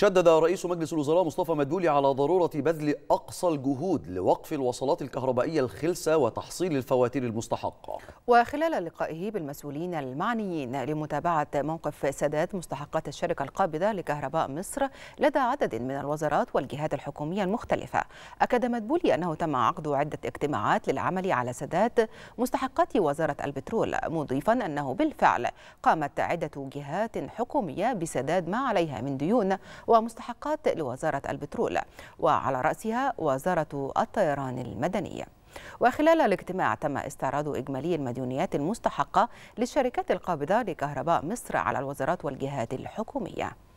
شدد رئيس مجلس الوزراء مصطفى مدبولي على ضرورة بذل أقصى الجهود لوقف الوصلات الكهربائية الخلسة وتحصيل الفواتير المستحقة وخلال لقائه بالمسؤولين المعنيين لمتابعة موقف سداد مستحقات الشركة القابضة لكهرباء مصر لدى عدد من الوزارات والجهات الحكومية المختلفة أكد مدبولي أنه تم عقد عدة اجتماعات للعمل على سداد مستحقات وزارة البترول مضيفا أنه بالفعل قامت عدة جهات حكومية بسداد ما عليها من ديون ومستحقات لوزارة البترول وعلى رأسها وزارة الطيران المدني وخلال الاجتماع تم استعراض إجمالي المديونيات المستحقة للشركات القابضة لكهرباء مصر على الوزارات والجهات الحكومية